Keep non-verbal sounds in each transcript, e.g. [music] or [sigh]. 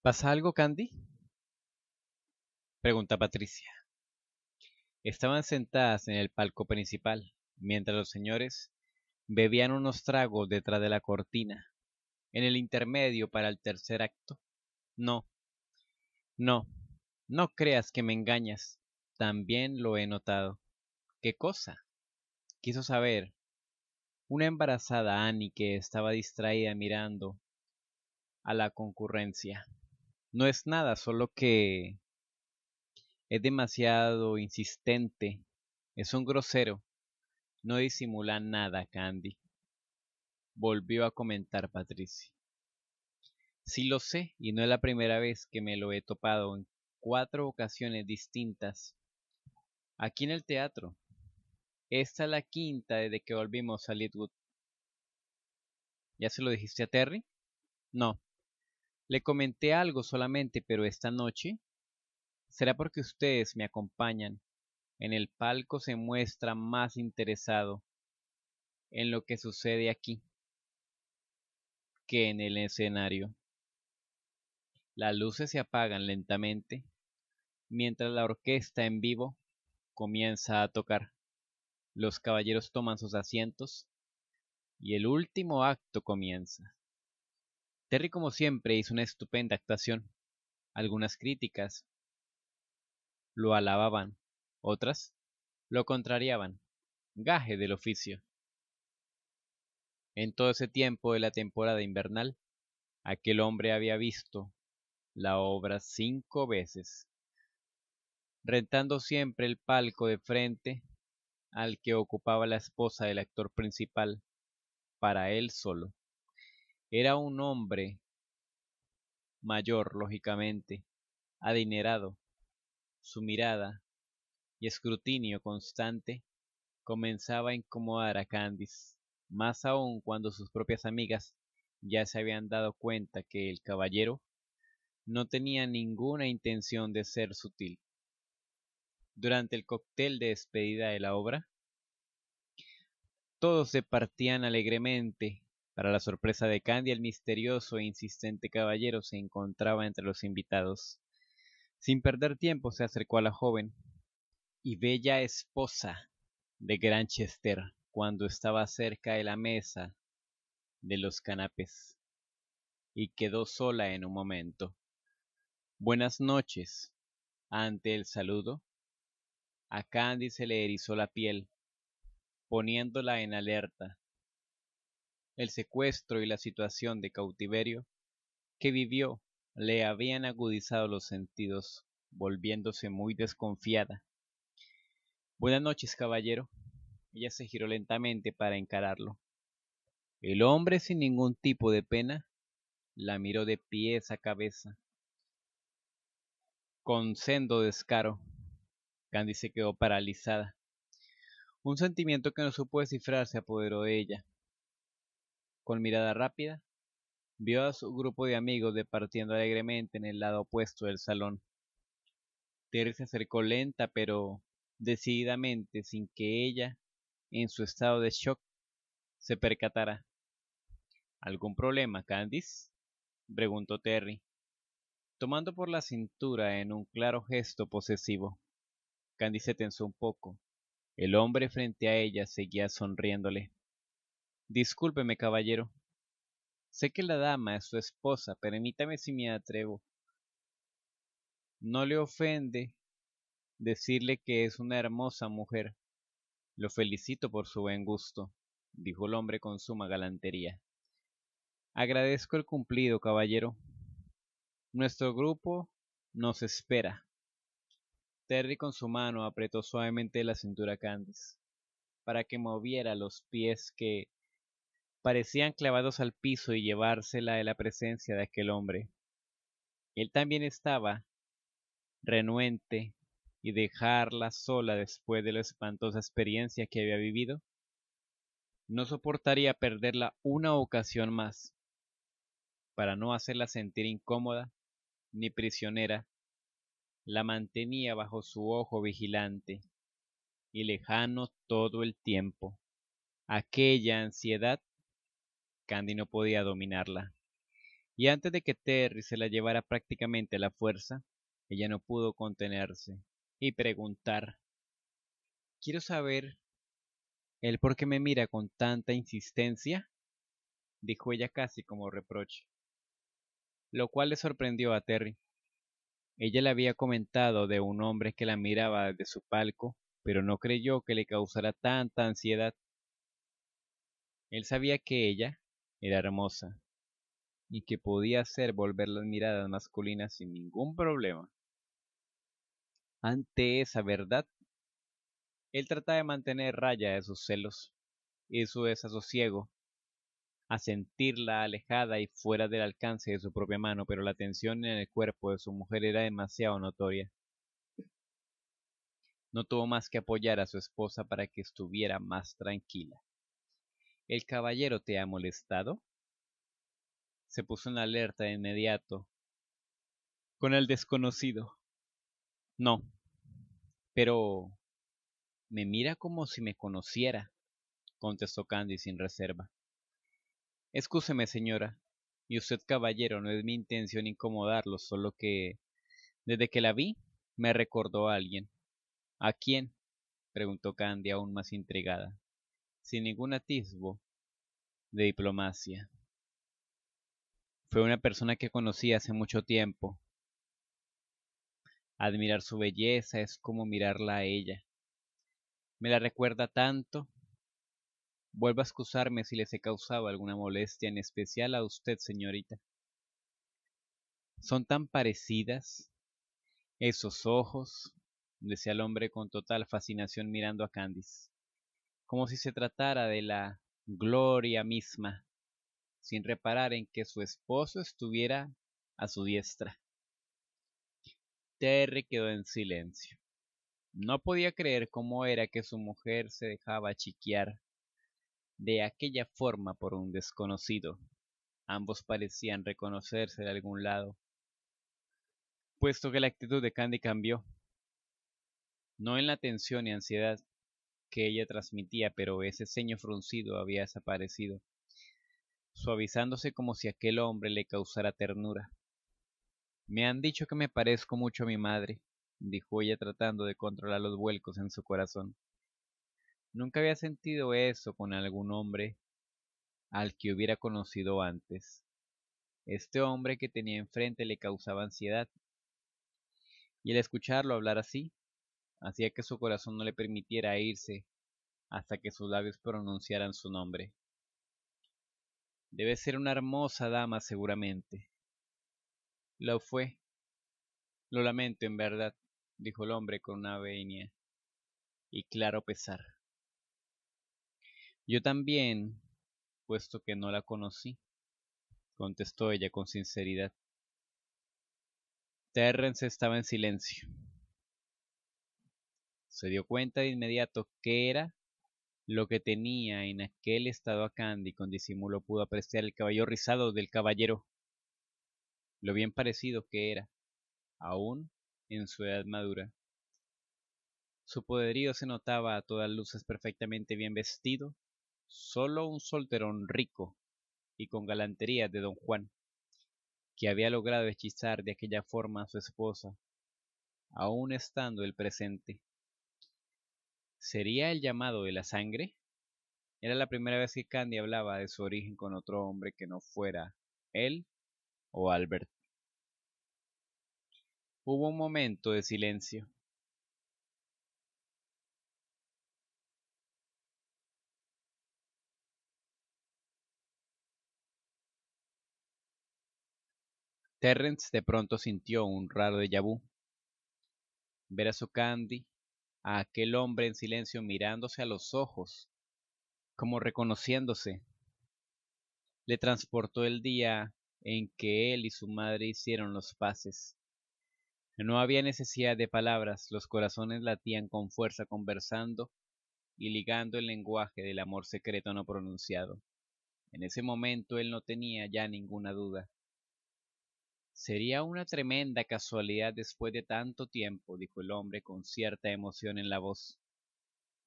¿Pasa algo, Candy? Pregunta Patricia. Estaban sentadas en el palco principal, mientras los señores bebían unos tragos detrás de la cortina, en el intermedio para el tercer acto. No, no, no creas que me engañas. También lo he notado. ¿Qué cosa? Quiso saber. Una embarazada Annie que estaba distraída mirando a la concurrencia no es nada, solo que es demasiado insistente, es un grosero, no disimula nada, Candy, volvió a comentar Patricia. Sí lo sé, y no es la primera vez que me lo he topado en cuatro ocasiones distintas. Aquí en el teatro. Esta es la quinta desde que volvimos a Litwood. ¿Ya se lo dijiste a Terry? No, le comenté algo solamente, pero esta noche será porque ustedes me acompañan. En el palco se muestra más interesado en lo que sucede aquí que en el escenario. Las luces se apagan lentamente mientras la orquesta en vivo comienza a tocar. Los caballeros toman sus asientos y el último acto comienza. Terry como siempre hizo una estupenda actuación. Algunas críticas lo alababan, otras lo contrariaban. Gaje del oficio. En todo ese tiempo de la temporada invernal, aquel hombre había visto la obra cinco veces, rentando siempre el palco de frente al que ocupaba la esposa del actor principal, para él solo. Era un hombre mayor, lógicamente, adinerado. Su mirada y escrutinio constante comenzaba a incomodar a Candice, más aún cuando sus propias amigas ya se habían dado cuenta que el caballero no tenía ninguna intención de ser sutil. Durante el cóctel de despedida de la obra, todos se partían alegremente para la sorpresa de Candy, el misterioso e insistente caballero se encontraba entre los invitados. Sin perder tiempo se acercó a la joven y bella esposa de Granchester cuando estaba cerca de la mesa de los canapés y quedó sola en un momento. Buenas noches. Ante el saludo, a Candy se le erizó la piel, poniéndola en alerta el secuestro y la situación de cautiverio que vivió le habían agudizado los sentidos, volviéndose muy desconfiada. Buenas noches, caballero. Ella se giró lentamente para encararlo. El hombre, sin ningún tipo de pena, la miró de pies a cabeza. Con sendo descaro, Candy se quedó paralizada. Un sentimiento que no supo descifrar se apoderó de ella. Con mirada rápida, vio a su grupo de amigos departiendo alegremente en el lado opuesto del salón. Terry se acercó lenta pero decididamente sin que ella, en su estado de shock, se percatara. ¿Algún problema, Candice? preguntó Terry, tomando por la cintura en un claro gesto posesivo. Candice tensó un poco. El hombre frente a ella seguía sonriéndole. Discúlpeme, caballero. Sé que la dama es su esposa, permítame si me atrevo. No le ofende decirle que es una hermosa mujer. Lo felicito por su buen gusto, dijo el hombre con suma galantería. Agradezco el cumplido, caballero. Nuestro grupo nos espera. Terry con su mano apretó suavemente la cintura a Candice para que moviera los pies que parecían clavados al piso y llevársela de la presencia de aquel hombre. Él también estaba renuente y dejarla sola después de la espantosa experiencia que había vivido. No soportaría perderla una ocasión más, para no hacerla sentir incómoda ni prisionera. La mantenía bajo su ojo vigilante y lejano todo el tiempo. Aquella ansiedad Candy no podía dominarla. Y antes de que Terry se la llevara prácticamente a la fuerza, ella no pudo contenerse y preguntar. Quiero saber, ¿el por qué me mira con tanta insistencia? dijo ella casi como reproche. Lo cual le sorprendió a Terry. Ella le había comentado de un hombre que la miraba desde su palco, pero no creyó que le causara tanta ansiedad. Él sabía que ella, era hermosa, y que podía hacer volver las miradas masculinas sin ningún problema. Ante esa verdad, él trataba de mantener raya de sus celos y su desasosiego, a sentirla alejada y fuera del alcance de su propia mano, pero la tensión en el cuerpo de su mujer era demasiado notoria. No tuvo más que apoyar a su esposa para que estuviera más tranquila. ¿El caballero te ha molestado? Se puso en alerta de inmediato. Con el desconocido. No. Pero... Me mira como si me conociera, contestó Candy sin reserva. Escúseme, señora. Y usted, caballero, no es mi intención incomodarlo, solo que... Desde que la vi, me recordó a alguien. ¿A quién? preguntó Candy aún más intrigada sin ningún atisbo de diplomacia. Fue una persona que conocí hace mucho tiempo. Admirar su belleza es como mirarla a ella. Me la recuerda tanto. Vuelvo a excusarme si les he causado alguna molestia en especial a usted, señorita. Son tan parecidas esos ojos, decía el hombre con total fascinación mirando a Candice como si se tratara de la gloria misma, sin reparar en que su esposo estuviera a su diestra. Terry quedó en silencio. No podía creer cómo era que su mujer se dejaba chiquear de aquella forma por un desconocido. Ambos parecían reconocerse de algún lado, puesto que la actitud de Candy cambió, no en la tensión y ansiedad, que ella transmitía, pero ese ceño fruncido había desaparecido, suavizándose como si aquel hombre le causara ternura. Me han dicho que me parezco mucho a mi madre, dijo ella tratando de controlar los vuelcos en su corazón. Nunca había sentido eso con algún hombre al que hubiera conocido antes. Este hombre que tenía enfrente le causaba ansiedad. Y al escucharlo hablar así, hacía que su corazón no le permitiera irse hasta que sus labios pronunciaran su nombre. Debe ser una hermosa dama seguramente. Lo fue. Lo lamento en verdad, dijo el hombre con una venia y claro pesar. Yo también, puesto que no la conocí, contestó ella con sinceridad. Terrence estaba en silencio se dio cuenta de inmediato que era lo que tenía en aquel estado a Candy con disimulo pudo apreciar el caballo rizado del caballero, lo bien parecido que era, aún en su edad madura. Su poderío se notaba a todas luces perfectamente bien vestido, solo un solterón rico y con galantería de don Juan, que había logrado hechizar de aquella forma a su esposa, aún estando el presente. ¿Sería el llamado de la sangre? Era la primera vez que Candy hablaba de su origen con otro hombre que no fuera él o Albert. Hubo un momento de silencio. Terrence de pronto sintió un raro déjà vu. Ver a su Candy a aquel hombre en silencio mirándose a los ojos, como reconociéndose. Le transportó el día en que él y su madre hicieron los pases. No había necesidad de palabras, los corazones latían con fuerza conversando y ligando el lenguaje del amor secreto no pronunciado. En ese momento él no tenía ya ninguna duda. Sería una tremenda casualidad después de tanto tiempo, dijo el hombre con cierta emoción en la voz,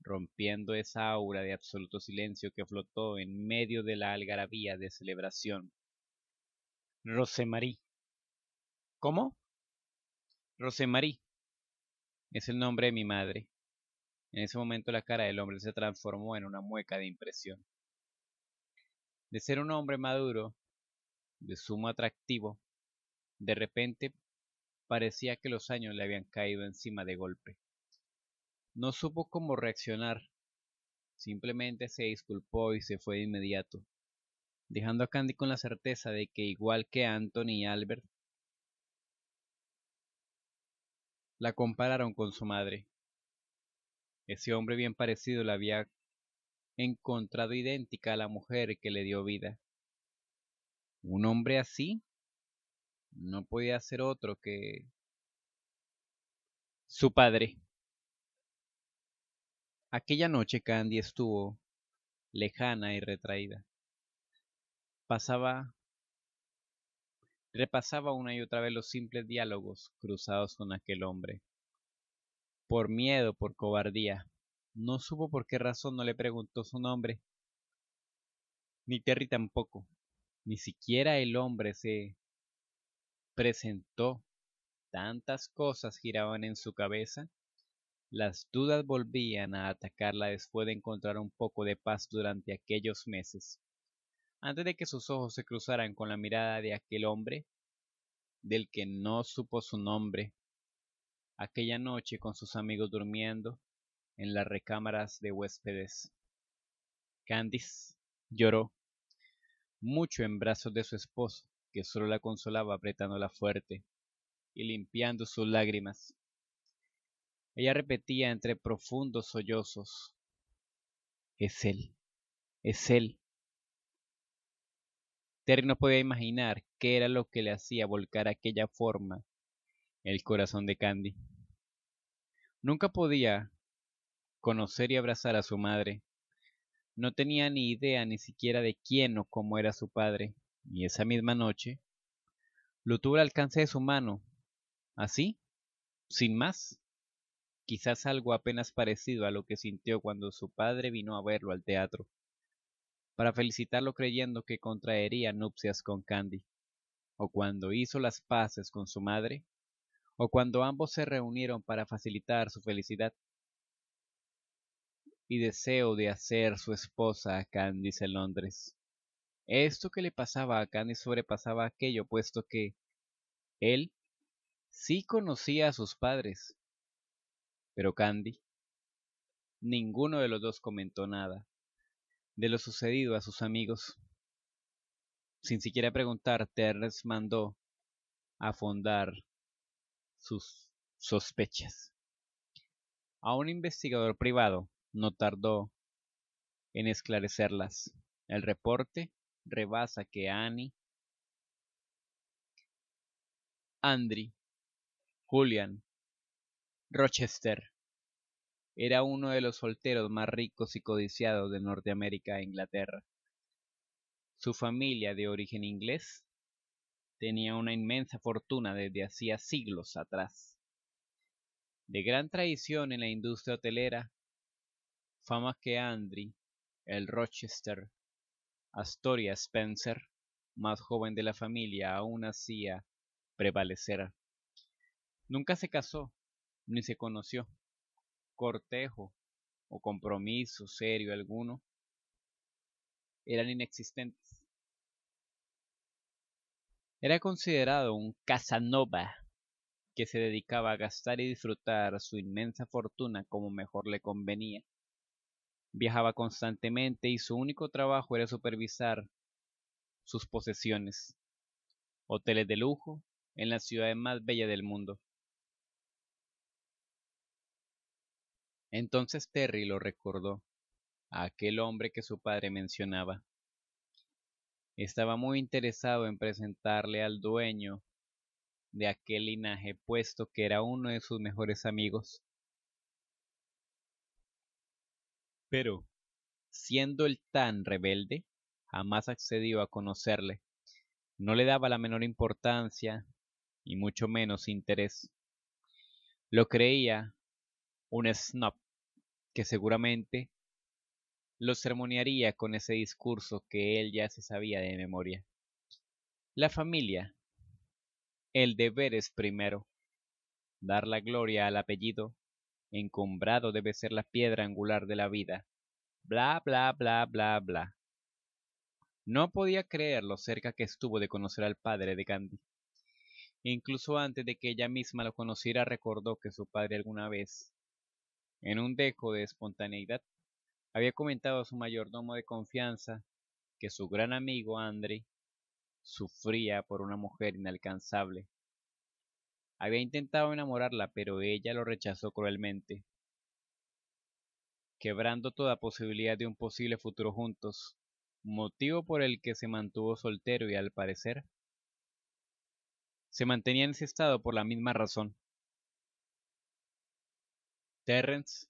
rompiendo esa aura de absoluto silencio que flotó en medio de la algarabía de celebración. Rosemarie. ¿Cómo? Rosemarie. Es el nombre de mi madre. En ese momento la cara del hombre se transformó en una mueca de impresión. De ser un hombre maduro, de sumo atractivo, de repente parecía que los años le habían caído encima de golpe. No supo cómo reaccionar. Simplemente se disculpó y se fue de inmediato, dejando a Candy con la certeza de que igual que Anthony y Albert, la compararon con su madre. Ese hombre bien parecido la había encontrado idéntica a la mujer que le dio vida. Un hombre así no podía ser otro que su padre. Aquella noche Candy estuvo lejana y retraída. Pasaba repasaba una y otra vez los simples diálogos cruzados con aquel hombre. Por miedo, por cobardía, no supo por qué razón no le preguntó su nombre. Ni Terry tampoco. Ni siquiera el hombre se presentó, tantas cosas giraban en su cabeza. Las dudas volvían a atacarla después de encontrar un poco de paz durante aquellos meses. Antes de que sus ojos se cruzaran con la mirada de aquel hombre, del que no supo su nombre, aquella noche con sus amigos durmiendo en las recámaras de huéspedes. Candice lloró mucho en brazos de su esposo, que solo la consolaba apretándola fuerte y limpiando sus lágrimas. Ella repetía entre profundos sollozos, es él, es él. Terry no podía imaginar qué era lo que le hacía volcar aquella forma el corazón de Candy. Nunca podía conocer y abrazar a su madre. No tenía ni idea ni siquiera de quién o cómo era su padre y esa misma noche, lo tuvo al alcance de su mano, así, sin más, quizás algo apenas parecido a lo que sintió cuando su padre vino a verlo al teatro, para felicitarlo creyendo que contraería nupcias con Candy, o cuando hizo las paces con su madre, o cuando ambos se reunieron para facilitar su felicidad. Y deseo de hacer su esposa a Candice en Londres esto que le pasaba a Candy sobrepasaba aquello, puesto que él sí conocía a sus padres. Pero Candy, ninguno de los dos comentó nada de lo sucedido a sus amigos. Sin siquiera preguntar, Terrence mandó a fondar sus sospechas. A un investigador privado no tardó en esclarecerlas. El reporte rebasa que Annie, Andri, Julian, Rochester. Era uno de los solteros más ricos y codiciados de Norteamérica e Inglaterra. Su familia, de origen inglés, tenía una inmensa fortuna desde hacía siglos atrás. De gran tradición en la industria hotelera, fama que Andri, el Rochester, Astoria Spencer, más joven de la familia, aún hacía prevalecer. Nunca se casó, ni se conoció. Cortejo o compromiso serio alguno eran inexistentes. Era considerado un Casanova que se dedicaba a gastar y disfrutar su inmensa fortuna como mejor le convenía. Viajaba constantemente y su único trabajo era supervisar sus posesiones, hoteles de lujo en la ciudad más bella del mundo. Entonces Terry lo recordó, a aquel hombre que su padre mencionaba. Estaba muy interesado en presentarle al dueño de aquel linaje, puesto que era uno de sus mejores amigos. pero, siendo él tan rebelde, jamás accedió a conocerle. No le daba la menor importancia y mucho menos interés. Lo creía un snob que seguramente lo sermonearía con ese discurso que él ya se sabía de memoria. La familia. El deber es primero. Dar la gloria al apellido Encombrado debe ser la piedra angular de la vida. Bla, bla, bla, bla, bla. No podía creer lo cerca que estuvo de conocer al padre de Gandhi. Incluso antes de que ella misma lo conociera, recordó que su padre alguna vez, en un dejo de espontaneidad, había comentado a su mayordomo de confianza que su gran amigo Andre sufría por una mujer inalcanzable había intentado enamorarla, pero ella lo rechazó cruelmente, quebrando toda posibilidad de un posible futuro juntos, motivo por el que se mantuvo soltero y al parecer se mantenía en ese estado por la misma razón. Terrence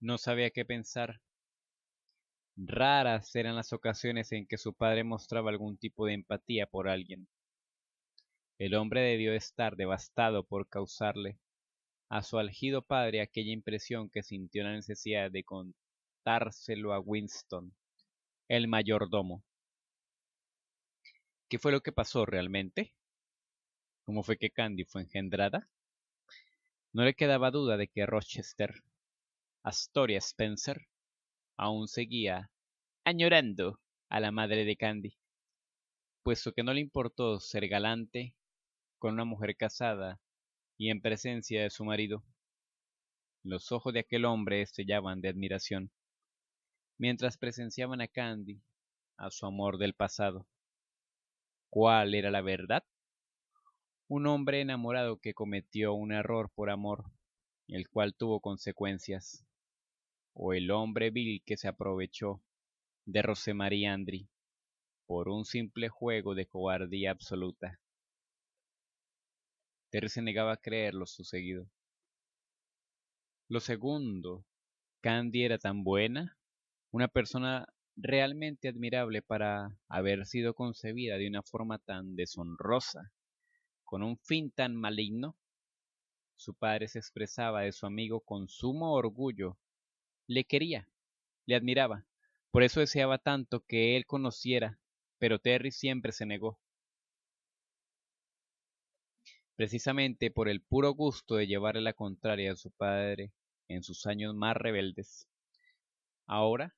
no sabía qué pensar. Raras eran las ocasiones en que su padre mostraba algún tipo de empatía por alguien. El hombre debió estar devastado por causarle a su algido padre aquella impresión que sintió la necesidad de contárselo a Winston, el mayordomo. ¿Qué fue lo que pasó realmente? ¿Cómo fue que Candy fue engendrada? No le quedaba duda de que Rochester, Astoria Spencer, aún seguía añorando a la madre de Candy, puesto que no le importó ser galante con una mujer casada y en presencia de su marido. Los ojos de aquel hombre estallaban de admiración, mientras presenciaban a Candy, a su amor del pasado. ¿Cuál era la verdad? Un hombre enamorado que cometió un error por amor, el cual tuvo consecuencias. O el hombre vil que se aprovechó de Rosemary Andry por un simple juego de cobardía absoluta. Terry se negaba a creerlo su sucedido. Lo segundo, Candy era tan buena, una persona realmente admirable para haber sido concebida de una forma tan deshonrosa, con un fin tan maligno. Su padre se expresaba de su amigo con sumo orgullo. Le quería, le admiraba, por eso deseaba tanto que él conociera, pero Terry siempre se negó precisamente por el puro gusto de llevarle la contraria a su padre en sus años más rebeldes. Ahora,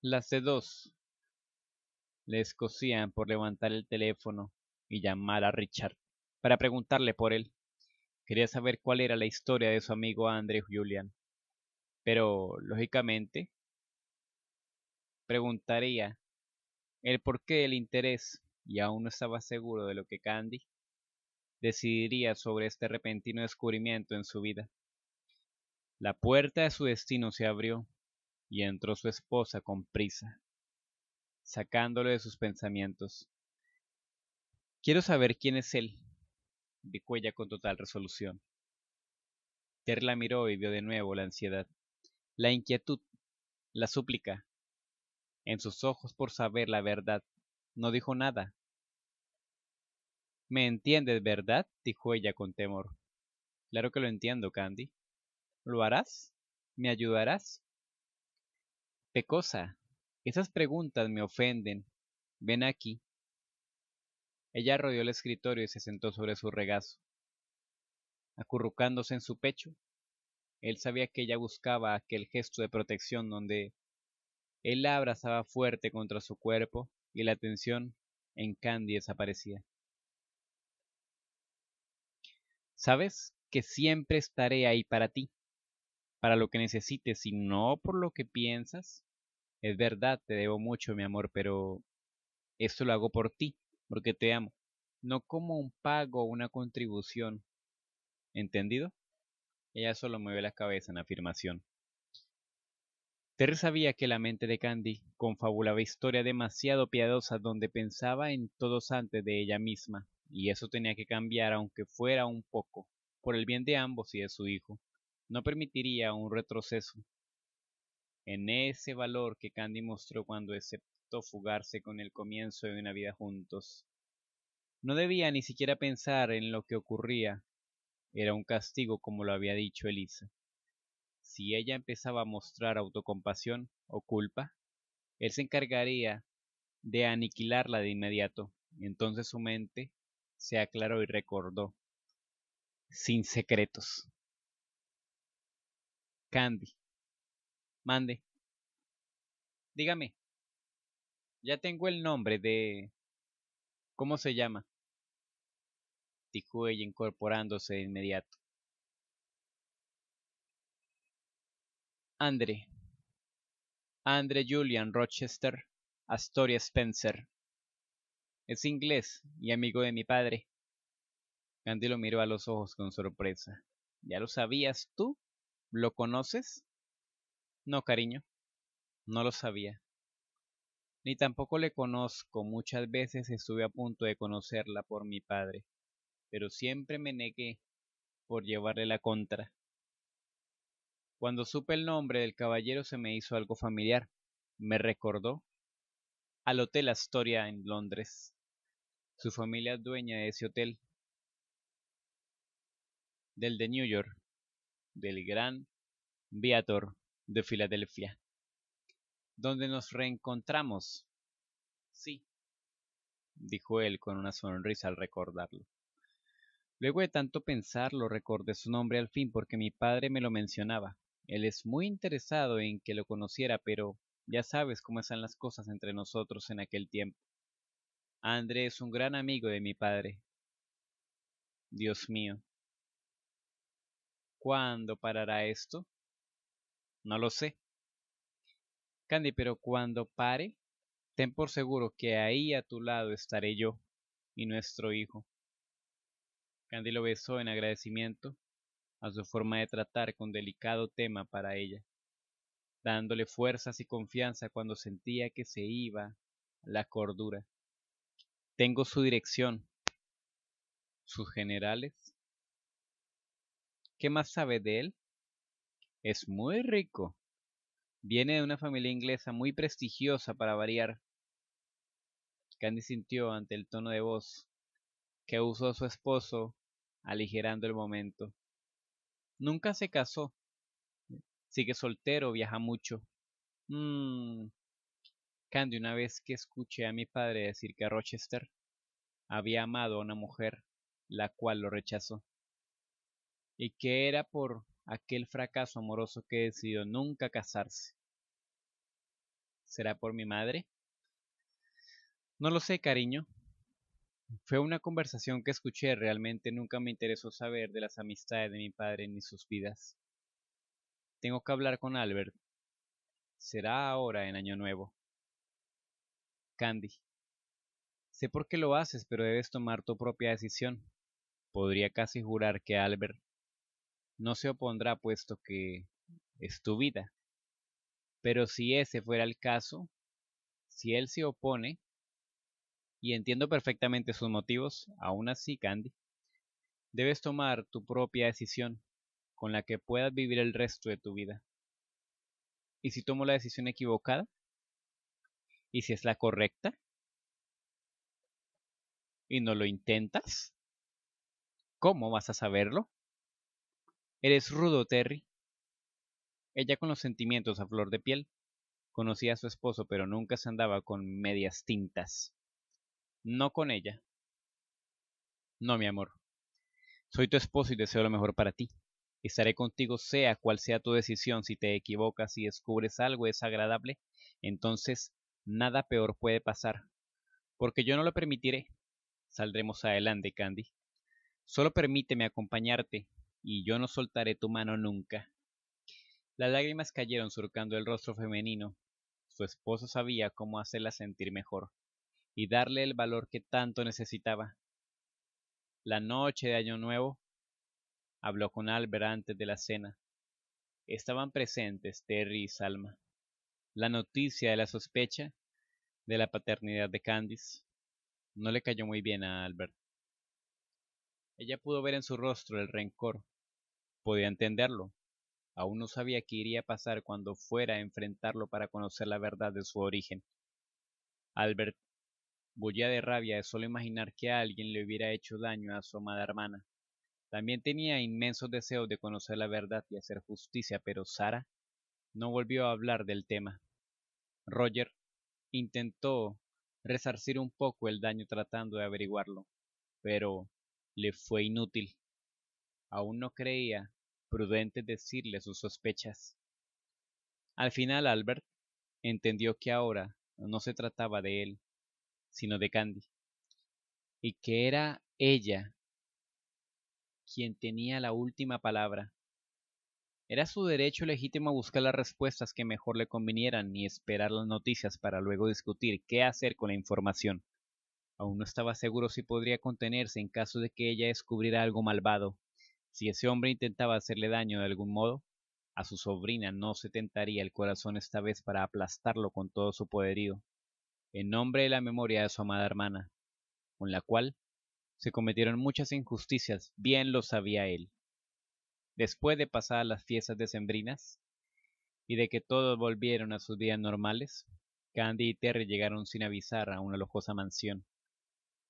las C2 le escocían por levantar el teléfono y llamar a Richard para preguntarle por él. Quería saber cuál era la historia de su amigo Andrés Julian. Pero, lógicamente, Preguntaría el qué el interés, y aún no estaba seguro de lo que Candy decidiría sobre este repentino descubrimiento en su vida. La puerta de su destino se abrió y entró su esposa con prisa, sacándole de sus pensamientos. Quiero saber quién es él, dijo ella con total resolución. Terla miró y vio de nuevo la ansiedad, la inquietud, la súplica, en sus ojos por saber la verdad. No dijo nada. ¿Me entiendes, verdad? dijo ella con temor. Claro que lo entiendo, Candy. ¿Lo harás? ¿Me ayudarás? Pecosa, esas preguntas me ofenden. Ven aquí. Ella rodeó el escritorio y se sentó sobre su regazo, acurrucándose en su pecho. Él sabía que ella buscaba aquel gesto de protección donde él la abrazaba fuerte contra su cuerpo y la tensión en Candy desaparecía. Sabes que siempre estaré ahí para ti, para lo que necesites y no por lo que piensas. Es verdad, te debo mucho, mi amor, pero esto lo hago por ti, porque te amo, no como un pago o una contribución. ¿Entendido? Ella solo mueve la cabeza en afirmación. Terry sabía que la mente de Candy confabulaba historia demasiado piadosa donde pensaba en todos antes de ella misma, y eso tenía que cambiar aunque fuera un poco, por el bien de ambos y de su hijo. No permitiría un retroceso. En ese valor que Candy mostró cuando aceptó fugarse con el comienzo de una vida juntos. No debía ni siquiera pensar en lo que ocurría. Era un castigo como lo había dicho Elisa si ella empezaba a mostrar autocompasión o culpa, él se encargaría de aniquilarla de inmediato. Entonces su mente se aclaró y recordó, sin secretos. Candy, mande, dígame, ya tengo el nombre de... ¿Cómo se llama? Dijo ella incorporándose de inmediato. Andre, Andre Julian Rochester Astoria Spencer. Es inglés y amigo de mi padre. Candy lo miró a los ojos con sorpresa. ¿Ya lo sabías tú? ¿Lo conoces? No, cariño, no lo sabía. Ni tampoco le conozco. Muchas veces estuve a punto de conocerla por mi padre, pero siempre me negué por llevarle la contra. Cuando supe el nombre del caballero se me hizo algo familiar. Me recordó al Hotel Astoria en Londres. Su familia dueña de ese hotel. Del de New York. Del Gran Viator de Filadelfia. Donde nos reencontramos. Sí, dijo él con una sonrisa al recordarlo. Luego de tanto pensarlo, recordé su nombre al fin porque mi padre me lo mencionaba. Él es muy interesado en que lo conociera, pero ya sabes cómo están las cosas entre nosotros en aquel tiempo. André es un gran amigo de mi padre. Dios mío. ¿Cuándo parará esto? No lo sé. Candy, pero cuando pare, ten por seguro que ahí a tu lado estaré yo y nuestro hijo. Candy lo besó en agradecimiento a su forma de tratar con delicado tema para ella, dándole fuerzas y confianza cuando sentía que se iba la cordura. Tengo su dirección, sus generales. ¿Qué más sabe de él? Es muy rico. Viene de una familia inglesa muy prestigiosa para variar. Candy sintió ante el tono de voz que usó su esposo, aligerando el momento. Nunca se casó. Sigue soltero, viaja mucho. Mmm. Candy, una vez que escuché a mi padre decir que Rochester había amado a una mujer, la cual lo rechazó, y que era por aquel fracaso amoroso que decidió nunca casarse. ¿Será por mi madre? No lo sé, cariño, fue una conversación que escuché, realmente nunca me interesó saber de las amistades de mi padre ni sus vidas. Tengo que hablar con Albert. Será ahora en Año Nuevo. Candy. Sé por qué lo haces, pero debes tomar tu propia decisión. Podría casi jurar que Albert no se opondrá puesto que es tu vida. Pero si ese fuera el caso, si él se opone, y entiendo perfectamente sus motivos, aún así, Candy, debes tomar tu propia decisión con la que puedas vivir el resto de tu vida. ¿Y si tomo la decisión equivocada? ¿Y si es la correcta? ¿Y no lo intentas? ¿Cómo vas a saberlo? Eres rudo, Terry. Ella con los sentimientos a flor de piel. Conocía a su esposo, pero nunca se andaba con medias tintas. No con ella. No, mi amor. Soy tu esposo y deseo lo mejor para ti. Estaré contigo sea cual sea tu decisión. Si te equivocas y descubres algo desagradable, entonces nada peor puede pasar. Porque yo no lo permitiré. Saldremos adelante, Candy. Solo permíteme acompañarte y yo no soltaré tu mano nunca. Las lágrimas cayeron surcando el rostro femenino. Su esposo sabía cómo hacerla sentir mejor y darle el valor que tanto necesitaba. La noche de Año Nuevo habló con Albert antes de la cena. Estaban presentes Terry y Salma. La noticia de la sospecha de la paternidad de Candice no le cayó muy bien a Albert. Ella pudo ver en su rostro el rencor. Podía entenderlo. Aún no sabía qué iría a pasar cuando fuera a enfrentarlo para conocer la verdad de su origen. Albert Bullía de rabia de solo imaginar que alguien le hubiera hecho daño a su amada hermana. También tenía inmensos deseos de conocer la verdad y hacer justicia, pero Sara no volvió a hablar del tema. Roger intentó resarcir un poco el daño tratando de averiguarlo, pero le fue inútil. Aún no creía prudente decirle sus sospechas. Al final Albert entendió que ahora no se trataba de él, sino de Candy, y que era ella quien tenía la última palabra. Era su derecho legítimo buscar las respuestas que mejor le convinieran y esperar las noticias para luego discutir qué hacer con la información. Aún no estaba seguro si podría contenerse en caso de que ella descubriera algo malvado. Si ese hombre intentaba hacerle daño de algún modo, a su sobrina no se tentaría el corazón esta vez para aplastarlo con todo su poderío en nombre de la memoria de su amada hermana, con la cual se cometieron muchas injusticias, bien lo sabía él. Después de pasar las fiestas decembrinas y de que todos volvieron a sus días normales, Candy y Terry llegaron sin avisar a una lujosa mansión.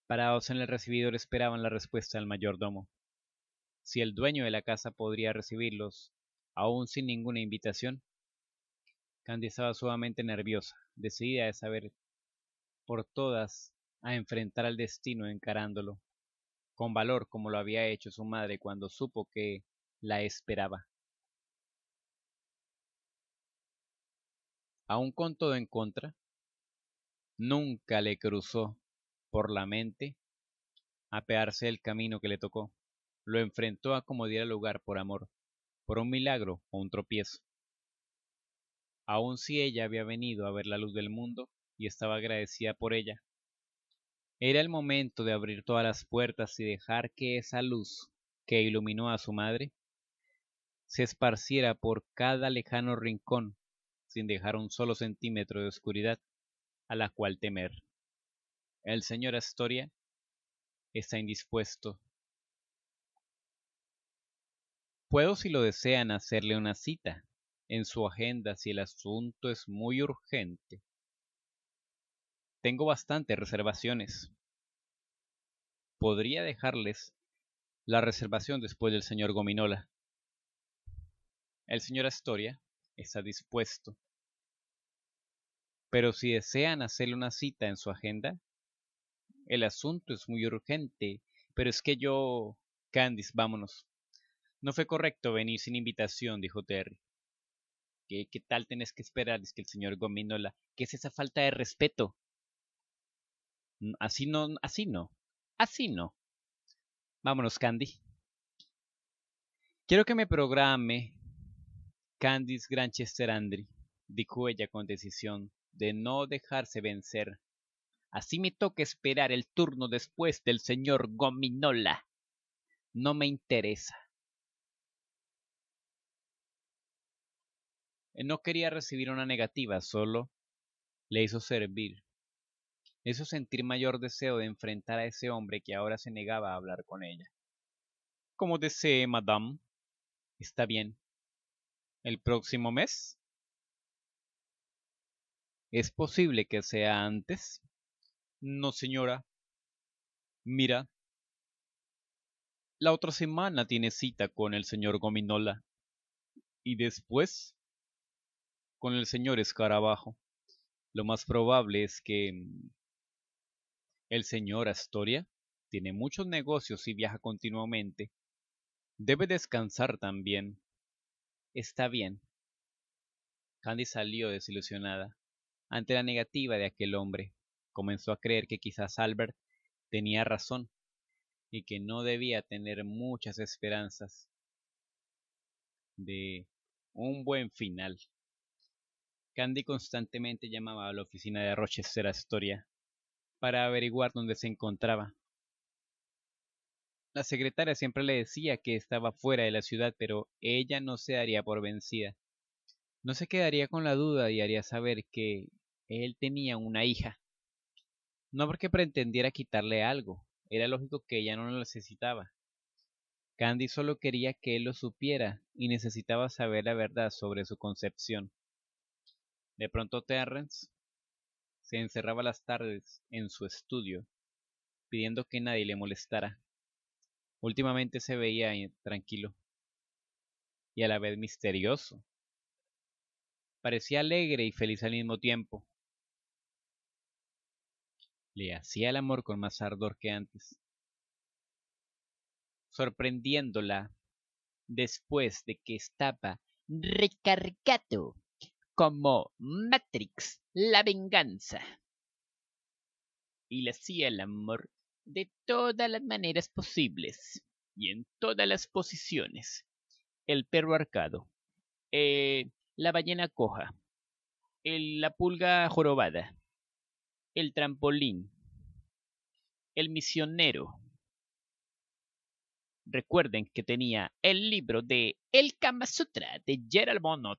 Parados en el recibidor esperaban la respuesta del mayordomo. Si el dueño de la casa podría recibirlos, aún sin ninguna invitación. Candy estaba sumamente nerviosa, decidida de saber por todas a enfrentar al destino encarándolo, con valor como lo había hecho su madre cuando supo que la esperaba. Aun con todo en contra, nunca le cruzó por la mente apearse el camino que le tocó. Lo enfrentó a como diera lugar por amor, por un milagro o un tropiezo. Aun si ella había venido a ver la luz del mundo, y estaba agradecida por ella. Era el momento de abrir todas las puertas y dejar que esa luz que iluminó a su madre se esparciera por cada lejano rincón sin dejar un solo centímetro de oscuridad a la cual temer. El señor Astoria está indispuesto. Puedo, si lo desean, hacerle una cita en su agenda si el asunto es muy urgente. Tengo bastantes reservaciones. Podría dejarles la reservación después del señor Gominola. El señor Astoria está dispuesto. Pero si desean hacerle una cita en su agenda, el asunto es muy urgente, pero es que yo... Candice, vámonos. No fue correcto venir sin invitación, dijo Terry. ¿Qué, tal tenés que esperar? Es que el señor Gominola, ¿qué es esa falta de respeto? Así no, así no, así no. Vámonos, Candy. Quiero que me programe Candice Granchester Andri, dijo ella con decisión de no dejarse vencer. Así me toca esperar el turno después del señor Gominola. No me interesa. Eh, no quería recibir una negativa, solo le hizo servir eso sentir mayor deseo de enfrentar a ese hombre que ahora se negaba a hablar con ella. Como desee, madame. Está bien. ¿El próximo mes? ¿Es posible que sea antes? No, señora. Mira. La otra semana tiene cita con el señor Gominola. Y después con el señor Escarabajo. Lo más probable es que mm, el señor Astoria tiene muchos negocios y viaja continuamente. Debe descansar también. Está bien. Candy salió desilusionada ante la negativa de aquel hombre. Comenzó a creer que quizás Albert tenía razón y que no debía tener muchas esperanzas de un buen final. Candy constantemente llamaba a la oficina de Rochester Astoria para averiguar dónde se encontraba. La secretaria siempre le decía que estaba fuera de la ciudad, pero ella no se daría por vencida. No se quedaría con la duda y haría saber que él tenía una hija. No porque pretendiera quitarle algo, era lógico que ella no lo necesitaba. Candy solo quería que él lo supiera y necesitaba saber la verdad sobre su concepción. De pronto Terrence se encerraba las tardes en su estudio, pidiendo que nadie le molestara. Últimamente se veía tranquilo y a la vez misterioso. Parecía alegre y feliz al mismo tiempo. Le hacía el amor con más ardor que antes, sorprendiéndola después de que estaba recargado como Matrix, la venganza. Y le hacía el amor de todas las maneras posibles y en todas las posiciones. El perro arcado, eh, la ballena coja, la pulga jorobada, el trampolín, el misionero. Recuerden que tenía el libro de El Kama Sutra de Gerald Monod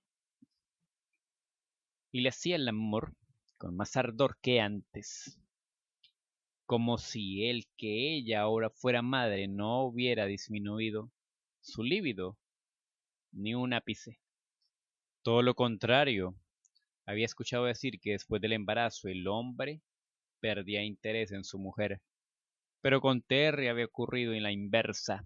y le hacía el amor con más ardor que antes, como si el que ella ahora fuera madre no hubiera disminuido su líbido ni un ápice. Todo lo contrario, había escuchado decir que después del embarazo el hombre perdía interés en su mujer. Pero con Terry había ocurrido en la inversa.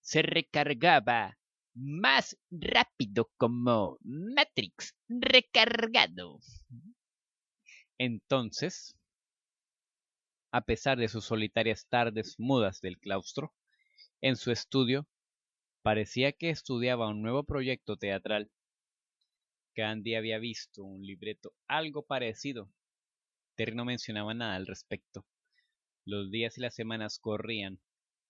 Se recargaba más rápido como Matrix recargado. Entonces, a pesar de sus solitarias tardes mudas del claustro, en su estudio parecía que estudiaba un nuevo proyecto teatral. Candy había visto un libreto algo parecido. Terry no mencionaba nada al respecto. Los días y las semanas corrían,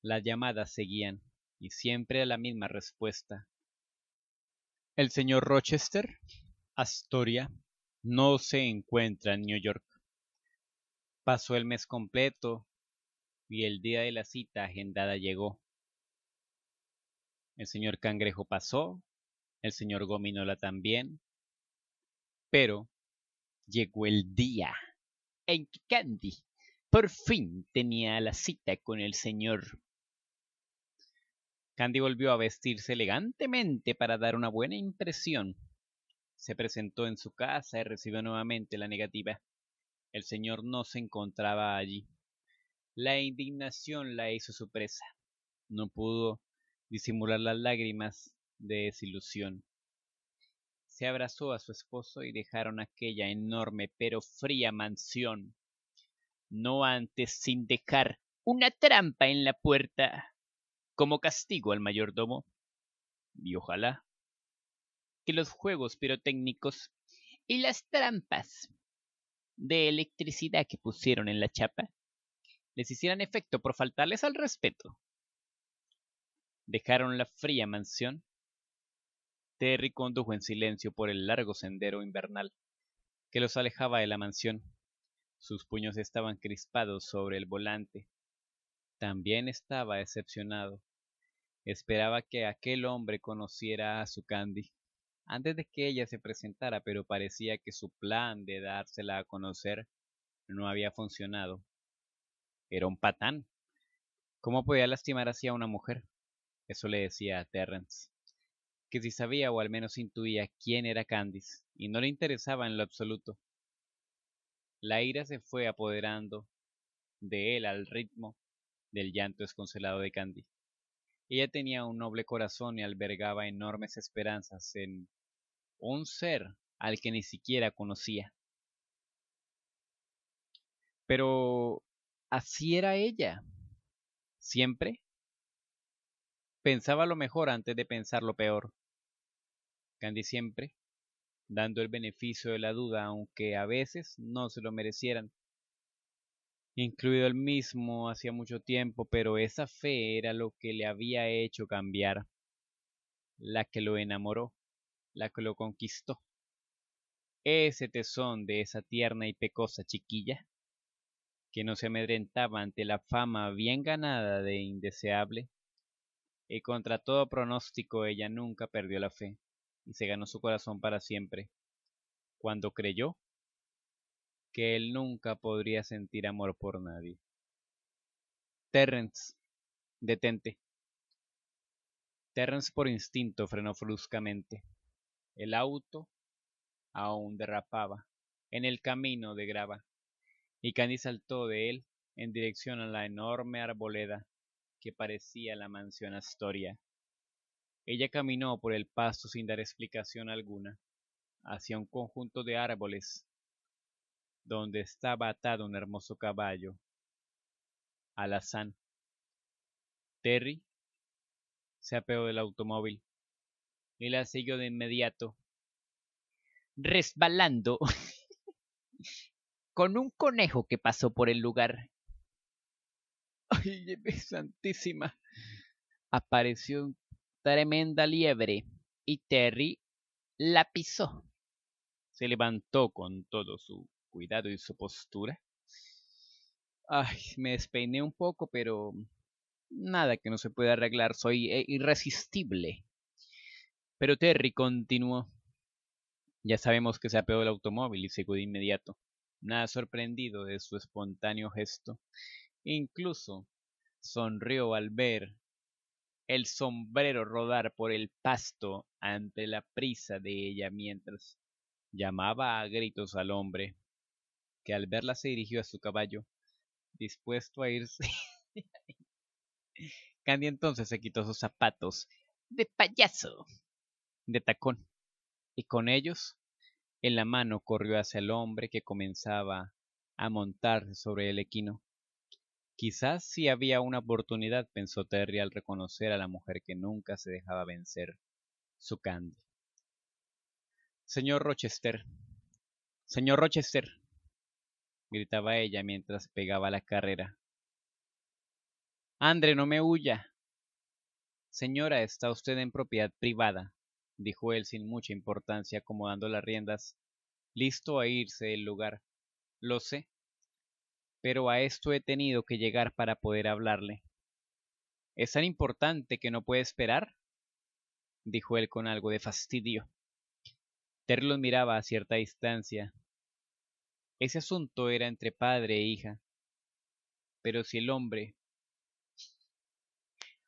las llamadas seguían, y siempre la misma respuesta. El señor Rochester, Astoria, no se encuentra en New York. Pasó el mes completo y el día de la cita agendada llegó. El señor Cangrejo pasó, el señor Gominola también, pero llegó el día en que Candy por fin tenía la cita con el señor Candy volvió a vestirse elegantemente para dar una buena impresión. Se presentó en su casa y recibió nuevamente la negativa. El señor no se encontraba allí. La indignación la hizo su presa. No pudo disimular las lágrimas de desilusión. Se abrazó a su esposo y dejaron aquella enorme pero fría mansión. No antes sin dejar una trampa en la puerta como castigo al mayordomo, y ojalá, que los juegos pirotécnicos y las trampas de electricidad que pusieron en la chapa les hicieran efecto por faltarles al respeto. Dejaron la fría mansión. Terry condujo en silencio por el largo sendero invernal que los alejaba de la mansión. Sus puños estaban crispados sobre el volante también estaba decepcionado. Esperaba que aquel hombre conociera a su Candy antes de que ella se presentara, pero parecía que su plan de dársela a conocer no había funcionado. Era un patán. ¿Cómo podía lastimar así a una mujer? Eso le decía a Terrence, que si sabía o al menos intuía quién era Candice, y no le interesaba en lo absoluto. La ira se fue apoderando de él al ritmo del llanto esconcelado de Candy. Ella tenía un noble corazón y albergaba enormes esperanzas en un ser al que ni siquiera conocía. Pero así era ella. Siempre. Pensaba lo mejor antes de pensar lo peor. Candy siempre, dando el beneficio de la duda, aunque a veces no se lo merecieran incluido el mismo hacía mucho tiempo, pero esa fe era lo que le había hecho cambiar, la que lo enamoró, la que lo conquistó. Ese tesón de esa tierna y pecosa chiquilla, que no se amedrentaba ante la fama bien ganada de indeseable, y eh, contra todo pronóstico ella nunca perdió la fe, y se ganó su corazón para siempre, cuando creyó que él nunca podría sentir amor por nadie. Terrence, detente. Terrence por instinto frenó bruscamente. El auto aún derrapaba en el camino de grava, y Candy saltó de él en dirección a la enorme arboleda que parecía la mansión Astoria. Ella caminó por el pasto sin dar explicación alguna, hacia un conjunto de árboles donde estaba atado un hermoso caballo. Alazán. Terry se apeó del automóvil y la siguió de inmediato, resbalando [laughs] con un conejo que pasó por el lugar. ¡Ay, santísima! Apareció una tremenda liebre y Terry la pisó. Se levantó con todo su cuidado y su postura. Ay, me despeiné un poco, pero nada que no se pueda arreglar, soy eh, irresistible. Pero Terry continuó. Ya sabemos que se apeó el automóvil y se de inmediato, nada sorprendido de su espontáneo gesto. Incluso sonrió al ver el sombrero rodar por el pasto ante la prisa de ella mientras llamaba a gritos al hombre que al verla se dirigió a su caballo, dispuesto a irse. [laughs] Candy entonces se quitó sus zapatos de payaso, de tacón, y con ellos en la mano corrió hacia el hombre que comenzaba a montar sobre el equino. Quizás si había una oportunidad, pensó Terry al reconocer a la mujer que nunca se dejaba vencer, su Candy. Señor Rochester, señor Rochester, gritaba ella mientras pegaba la carrera. Andre, no me huya. Señora, está usted en propiedad privada, dijo él sin mucha importancia, acomodando las riendas, listo a irse del lugar. Lo sé, pero a esto he tenido que llegar para poder hablarle. ¿Es tan importante que no puede esperar? dijo él con algo de fastidio. Terlo miraba a cierta distancia, ese asunto era entre padre e hija. Pero si el hombre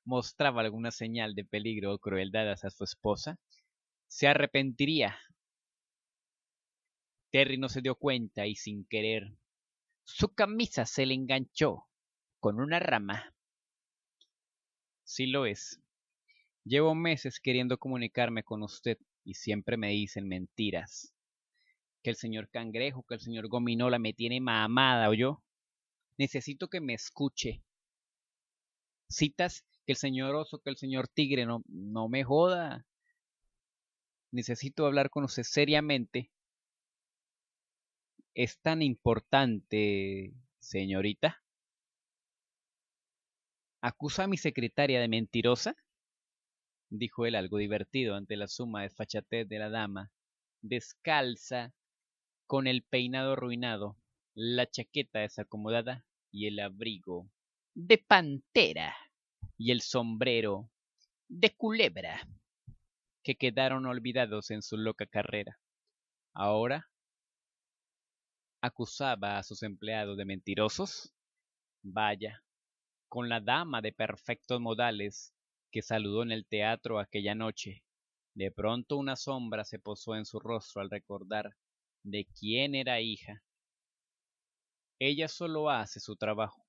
mostraba alguna señal de peligro o crueldad hacia su esposa, se arrepentiría. Terry no se dio cuenta y sin querer, su camisa se le enganchó con una rama. Sí lo es. Llevo meses queriendo comunicarme con usted y siempre me dicen mentiras que el señor Cangrejo, que el señor Gominola me tiene mamada, yo Necesito que me escuche. Citas que el señor Oso, que el señor Tigre, no, no me joda. Necesito hablar con usted seriamente. Es tan importante, señorita. ¿Acusa a mi secretaria de mentirosa? dijo él algo divertido ante la suma desfachatez de la dama, descalza con el peinado arruinado, la chaqueta desacomodada y el abrigo de pantera y el sombrero de culebra que quedaron olvidados en su loca carrera. Ahora acusaba a sus empleados de mentirosos. Vaya, con la dama de perfectos modales que saludó en el teatro aquella noche, de pronto una sombra se posó en su rostro al recordar de quién era hija. Ella solo hace su trabajo.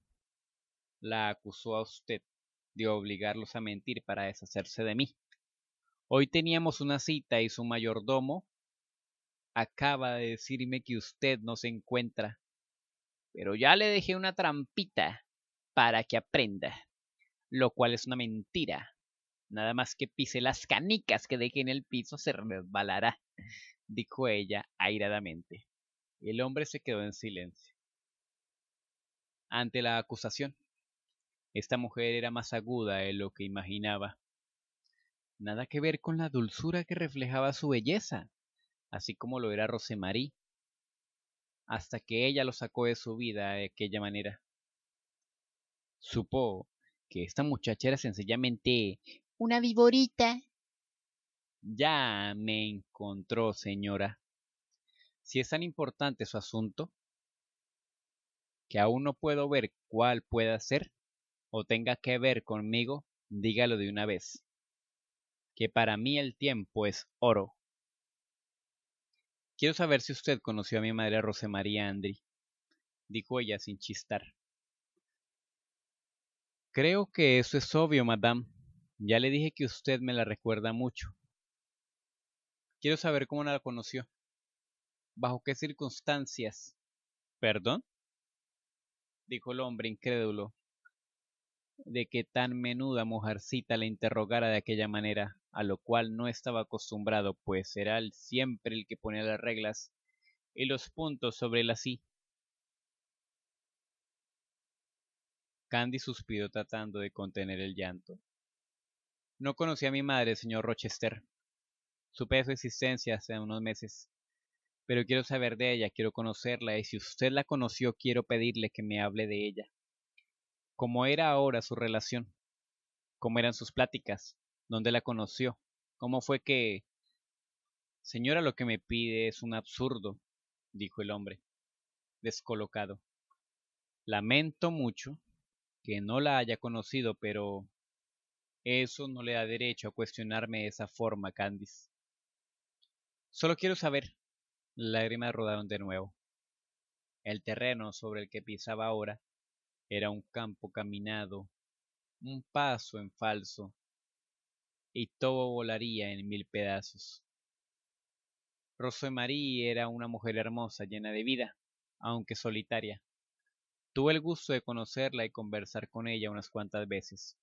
La acusó a usted de obligarlos a mentir para deshacerse de mí. Hoy teníamos una cita y su mayordomo acaba de decirme que usted no se encuentra. Pero ya le dejé una trampita para que aprenda, lo cual es una mentira. Nada más que pise las canicas que deje en el piso se resbalará dijo ella airadamente. El hombre se quedó en silencio. Ante la acusación, esta mujer era más aguda de lo que imaginaba. Nada que ver con la dulzura que reflejaba su belleza, así como lo era Rosemarie, hasta que ella lo sacó de su vida de aquella manera. Supo que esta muchacha era sencillamente una viborita ya me encontró, señora. Si es tan importante su asunto, que aún no puedo ver cuál pueda ser, o tenga que ver conmigo, dígalo de una vez, que para mí el tiempo es oro. Quiero saber si usted conoció a mi madre Rosemaría Andri, dijo ella sin chistar. Creo que eso es obvio, madame. Ya le dije que usted me la recuerda mucho. Quiero saber cómo la conoció. ¿Bajo qué circunstancias? ¿Perdón? Dijo el hombre incrédulo de que tan menuda mujercita le interrogara de aquella manera, a lo cual no estaba acostumbrado, pues era él siempre el que ponía las reglas y los puntos sobre la así. Candy suspiró tratando de contener el llanto. No conocí a mi madre, señor Rochester, Supe de su existencia hace unos meses, pero quiero saber de ella, quiero conocerla y si usted la conoció quiero pedirle que me hable de ella. ¿Cómo era ahora su relación? ¿Cómo eran sus pláticas? ¿Dónde la conoció? ¿Cómo fue que... Señora, lo que me pide es un absurdo, dijo el hombre, descolocado. Lamento mucho que no la haya conocido, pero eso no le da derecho a cuestionarme de esa forma, Candice. Solo quiero saber. Lágrimas rodaron de nuevo. El terreno sobre el que pisaba ahora era un campo caminado, un paso en falso, y todo volaría en mil pedazos. Rosemarie era una mujer hermosa, llena de vida, aunque solitaria. Tuve el gusto de conocerla y conversar con ella unas cuantas veces.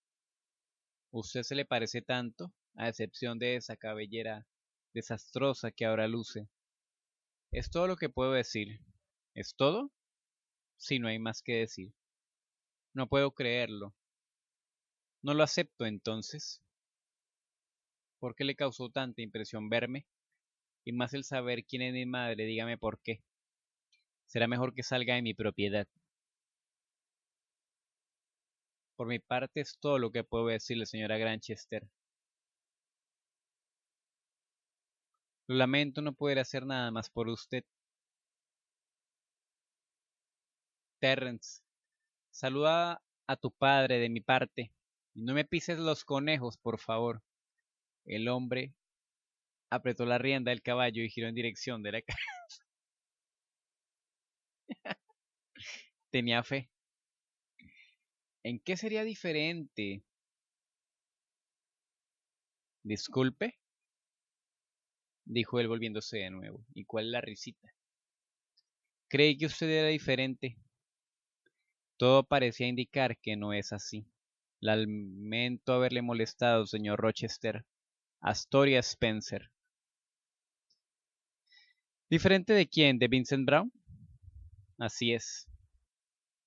Usted se le parece tanto, a excepción de esa cabellera desastrosa que ahora luce. Es todo lo que puedo decir. ¿Es todo? Si no hay más que decir. No puedo creerlo. No lo acepto entonces. ¿Por qué le causó tanta impresión verme? Y más el saber quién es mi madre, dígame por qué. Será mejor que salga de mi propiedad. Por mi parte es todo lo que puedo decirle, señora Granchester. Lo lamento no poder hacer nada más por usted. Terrence, saluda a tu padre de mi parte. Y no me pises los conejos, por favor. El hombre apretó la rienda del caballo y giró en dirección de la casa. [laughs] Tenía fe. ¿En qué sería diferente? Disculpe dijo él volviéndose de nuevo. ¿Y cuál la risita? cree que usted era diferente. Todo parecía indicar que no es así. Lamento haberle molestado, señor Rochester. Astoria Spencer. ¿Diferente de quién? ¿De Vincent Brown? Así es.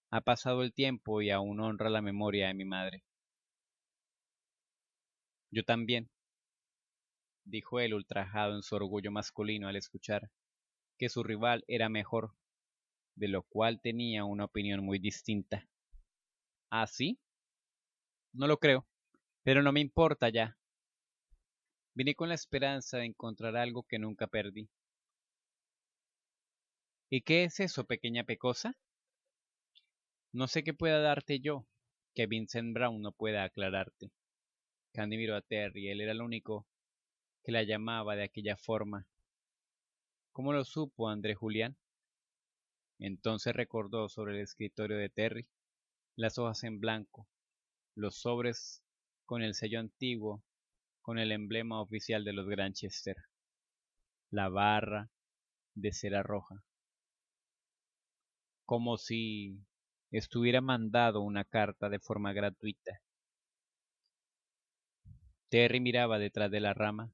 Ha pasado el tiempo y aún honra la memoria de mi madre. Yo también dijo él ultrajado en su orgullo masculino al escuchar que su rival era mejor, de lo cual tenía una opinión muy distinta. ¿Ah, sí? No lo creo, pero no me importa ya. Vine con la esperanza de encontrar algo que nunca perdí. ¿Y qué es eso, pequeña pecosa? No sé qué pueda darte yo, que Vincent Brown no pueda aclararte. Candy miró a Terry, él era el único que la llamaba de aquella forma. ¿Cómo lo supo André Julián? Entonces recordó sobre el escritorio de Terry las hojas en blanco, los sobres con el sello antiguo, con el emblema oficial de los Granchester, la barra de cera roja. Como si estuviera mandado una carta de forma gratuita. Terry miraba detrás de la rama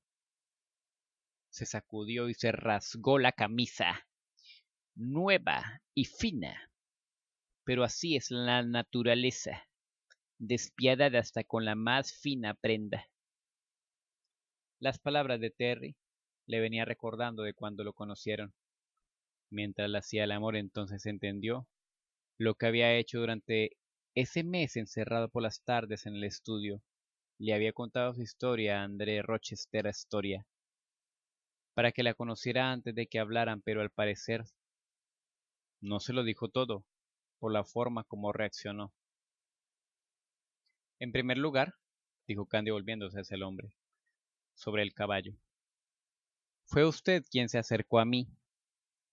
se sacudió y se rasgó la camisa, nueva y fina. Pero así es la naturaleza, despiadada hasta con la más fina prenda. Las palabras de Terry le venía recordando de cuando lo conocieron. Mientras le hacía el amor entonces entendió lo que había hecho durante ese mes encerrado por las tardes en el estudio. Le había contado su historia a André Rochester historia para que la conociera antes de que hablaran, pero al parecer no se lo dijo todo por la forma como reaccionó. En primer lugar, dijo Candy volviéndose hacia el hombre, sobre el caballo. Fue usted quien se acercó a mí.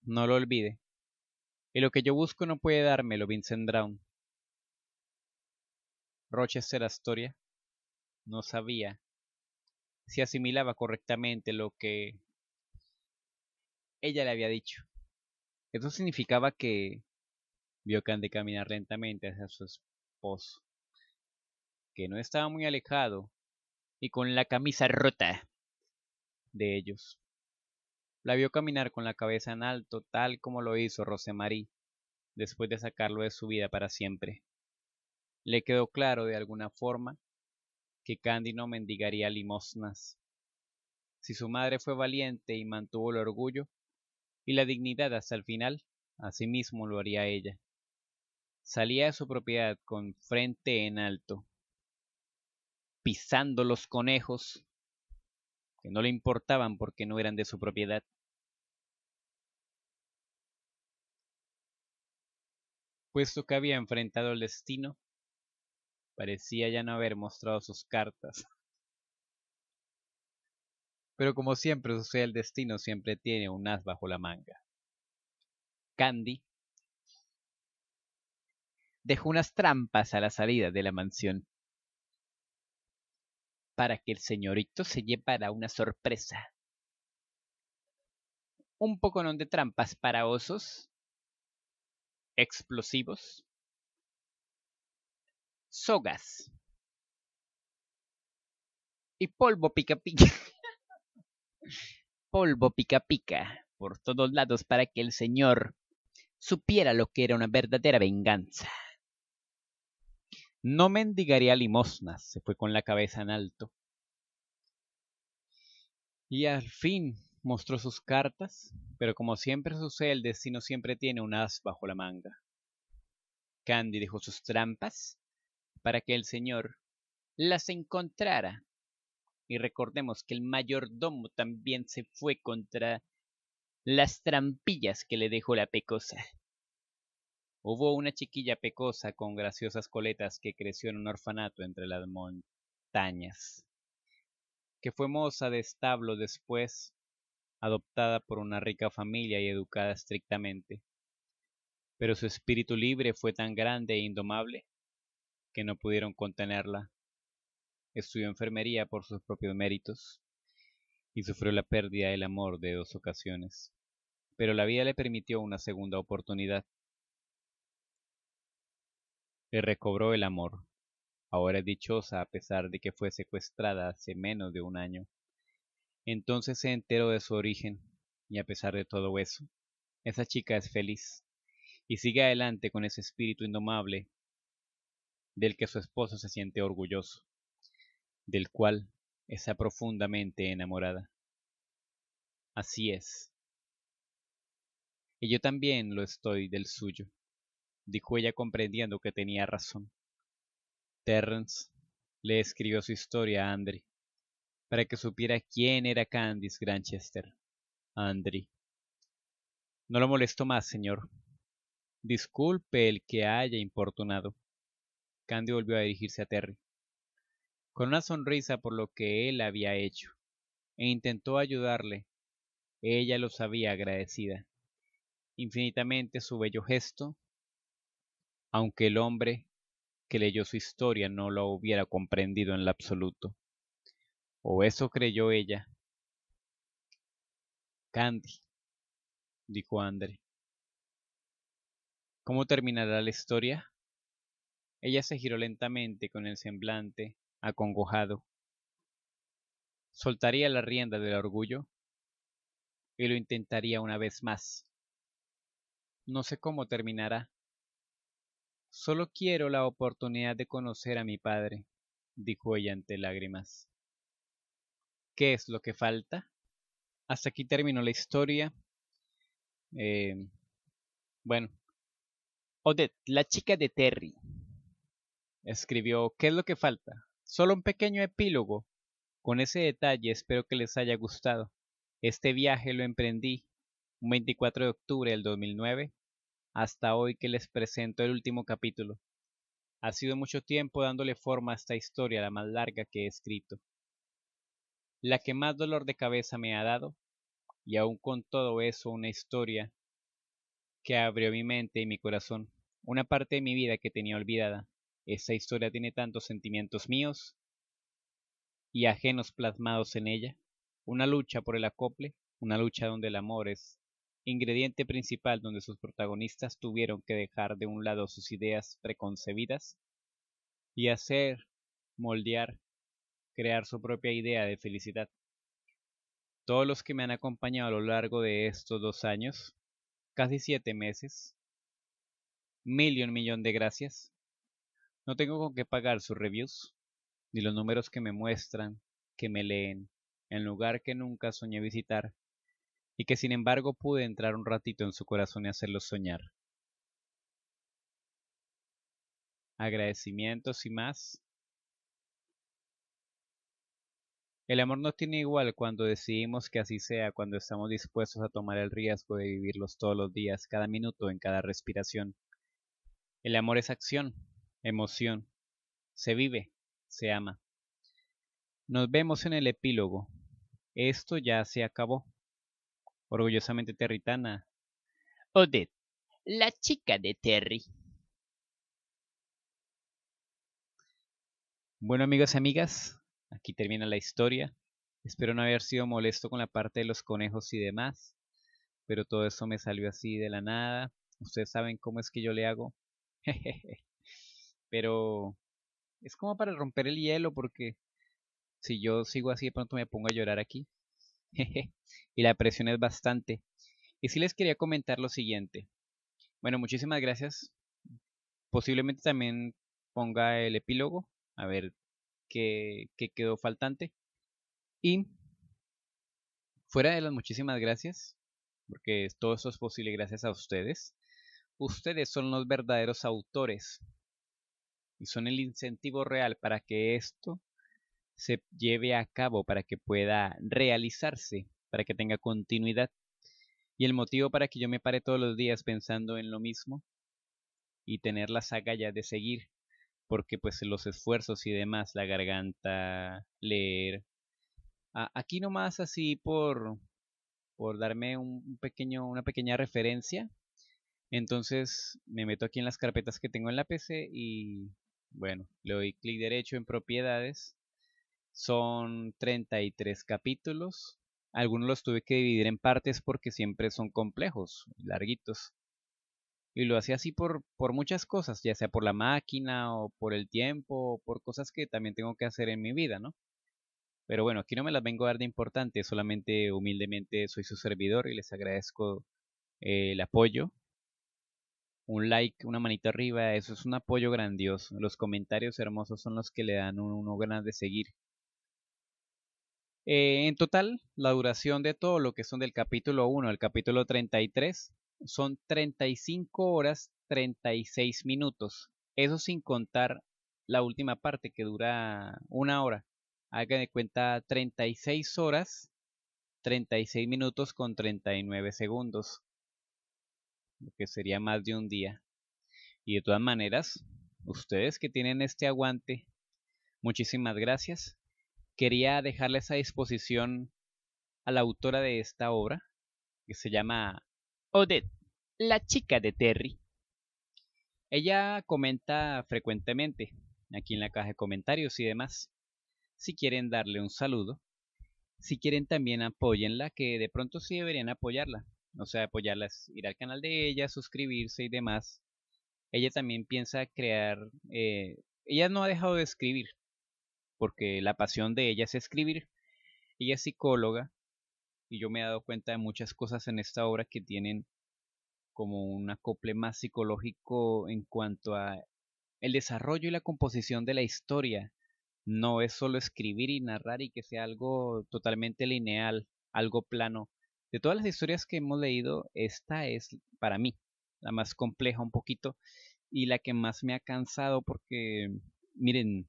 No lo olvide. Y lo que yo busco no puede dármelo Vincent Brown. Rochester historia, no sabía si asimilaba correctamente lo que ella le había dicho. Eso significaba que a Candy caminar lentamente hacia su esposo, que no estaba muy alejado y con la camisa rota de ellos. La vio caminar con la cabeza en alto, tal como lo hizo Rosemarie, después de sacarlo de su vida para siempre. Le quedó claro de alguna forma que Candy no mendigaría limosnas. Si su madre fue valiente y mantuvo el orgullo, y la dignidad hasta el final, mismo lo haría ella. Salía de su propiedad con frente en alto, pisando los conejos, que no le importaban porque no eran de su propiedad. Puesto que había enfrentado el destino, parecía ya no haber mostrado sus cartas. Pero como siempre sucede, el destino siempre tiene un as bajo la manga. Candy dejó unas trampas a la salida de la mansión para que el señorito se llevara una sorpresa. Un poconón de trampas para osos, explosivos, sogas y polvo pica pica. [laughs] polvo pica pica por todos lados para que el señor supiera lo que era una verdadera venganza. No mendigaría limosnas, se fue con la cabeza en alto. Y al fin mostró sus cartas, pero como siempre sucede, el destino siempre tiene un as bajo la manga. Candy dejó sus trampas para que el señor las encontrara y recordemos que el mayordomo también se fue contra las trampillas que le dejó la pecosa. Hubo una chiquilla pecosa con graciosas coletas que creció en un orfanato entre las montañas, que fue moza de establo después, adoptada por una rica familia y educada estrictamente. Pero su espíritu libre fue tan grande e indomable que no pudieron contenerla Estudió enfermería por sus propios méritos y sufrió la pérdida del amor de dos ocasiones, pero la vida le permitió una segunda oportunidad. Le recobró el amor. Ahora es dichosa a pesar de que fue secuestrada hace menos de un año. Entonces se enteró de su origen y a pesar de todo eso, esa chica es feliz y sigue adelante con ese espíritu indomable del que su esposo se siente orgulloso del cual está profundamente enamorada. Así es. Y yo también lo estoy del suyo, dijo ella comprendiendo que tenía razón. Terrence le escribió su historia a Andri, para que supiera quién era Candice Granchester. Andri. No lo molesto más, señor. Disculpe el que haya importunado. Candy volvió a dirigirse a Terry con una sonrisa por lo que él había hecho, e intentó ayudarle. Ella lo sabía agradecida. Infinitamente su bello gesto, aunque el hombre que leyó su historia no lo hubiera comprendido en lo absoluto. O eso creyó ella. Candy, dijo André, ¿Cómo terminará la historia? Ella se giró lentamente con el semblante acongojado. Soltaría la rienda del orgullo y lo intentaría una vez más. No sé cómo terminará. Solo quiero la oportunidad de conocer a mi padre, dijo ella ante lágrimas. ¿Qué es lo que falta? Hasta aquí terminó la historia. Eh, bueno. Odette, la chica de Terry, escribió ¿Qué es lo que falta? Solo un pequeño epílogo. Con ese detalle espero que les haya gustado. Este viaje lo emprendí un 24 de octubre del 2009 hasta hoy que les presento el último capítulo. Ha sido mucho tiempo dándole forma a esta historia, la más larga que he escrito. La que más dolor de cabeza me ha dado, y aún con todo eso una historia que abrió mi mente y mi corazón, una parte de mi vida que tenía olvidada. Esa historia tiene tantos sentimientos míos y ajenos plasmados en ella. Una lucha por el acople, una lucha donde el amor es ingrediente principal donde sus protagonistas tuvieron que dejar de un lado sus ideas preconcebidas y hacer, moldear, crear su propia idea de felicidad. Todos los que me han acompañado a lo largo de estos dos años, casi siete meses, mil un millón de gracias. No tengo con qué pagar sus reviews, ni los números que me muestran, que me leen, en lugar que nunca soñé visitar, y que sin embargo pude entrar un ratito en su corazón y hacerlos soñar. Agradecimientos y más. El amor no tiene igual cuando decidimos que así sea, cuando estamos dispuestos a tomar el riesgo de vivirlos todos los días, cada minuto, en cada respiración. El amor es acción, emoción. Se vive, se ama. Nos vemos en el epílogo. Esto ya se acabó. Orgullosamente territana. Odette, la chica de Terry. Bueno amigos y amigas, aquí termina la historia. Espero no haber sido molesto con la parte de los conejos y demás, pero todo eso me salió así de la nada. Ustedes saben cómo es que yo le hago. [laughs] Pero es como para romper el hielo porque si yo sigo así de pronto me pongo a llorar aquí. [laughs] y la presión es bastante. Y sí les quería comentar lo siguiente. Bueno, muchísimas gracias. Posiblemente también ponga el epílogo, a ver qué, qué quedó faltante. Y fuera de las muchísimas gracias, porque todo eso es posible gracias a ustedes. Ustedes son los verdaderos autores y son el incentivo real para que esto se lleve a cabo, para que pueda realizarse, para que tenga continuidad. Y el motivo para que yo me pare todos los días pensando en lo mismo y tener la saga ya de seguir, porque pues los esfuerzos y demás, la garganta, leer. aquí nomás así por, por darme un pequeño, una pequeña referencia. Entonces me meto aquí en las carpetas que tengo en la PC y bueno, le doy clic derecho en propiedades. Son 33 capítulos. Algunos los tuve que dividir en partes porque siempre son complejos, larguitos. Y lo hacía así por, muchas cosas, ya sea por la máquina o por el tiempo o por cosas que también tengo que hacer en mi vida, ¿no? Pero bueno, aquí no me las vengo a dar de importante, solamente humildemente soy su servidor y les agradezco eh, el apoyo un like, una manita arriba, eso es un apoyo grandioso. Los comentarios hermosos son los que le dan uno, ganas de seguir. Eh, en total, la duración de todo lo que son del capítulo 1 al capítulo 33 son 35 horas 36 minutos. Eso sin contar la última parte que dura una hora. Haga de cuenta 36 horas 36 minutos con 39 segundos lo que sería más de un día. Y de todas maneras, ustedes que tienen este aguante, muchísimas gracias. Quería dejarles a disposición a la autora de esta obra, que se llama Odette, la chica de Terry. Ella comenta frecuentemente aquí en la caja de comentarios y demás. Si quieren darle un saludo, si quieren también apoyenla, que de pronto sí deberían apoyarla o sea, apoyarlas, ir al canal de ella, suscribirse y demás. Ella también piensa crear, eh, ella no ha dejado de escribir, porque la pasión de ella es escribir. Ella es psicóloga y yo me he dado cuenta de muchas cosas en esta obra que tienen como un acople más psicológico en cuanto a el desarrollo y la composición de la historia. No es solo escribir y narrar y que sea algo totalmente lineal, algo plano, de todas las historias que hemos leído, esta es para mí la más compleja un poquito y la que más me ha cansado porque, miren,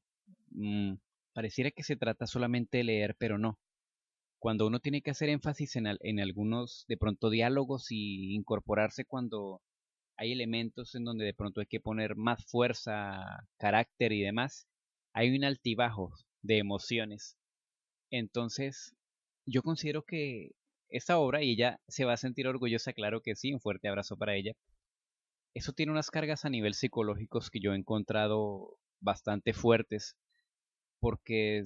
mm, pareciera que se trata solamente de leer, pero no. Cuando uno tiene que hacer énfasis en, en algunos, de pronto, diálogos y incorporarse cuando hay elementos en donde de pronto hay que poner más fuerza, carácter y demás, hay un altibajo de emociones. Entonces, yo considero que esta obra y ella se va a sentir orgullosa, claro que sí, un fuerte abrazo para ella. Eso tiene unas cargas a nivel psicológicos que yo he encontrado bastante fuertes, porque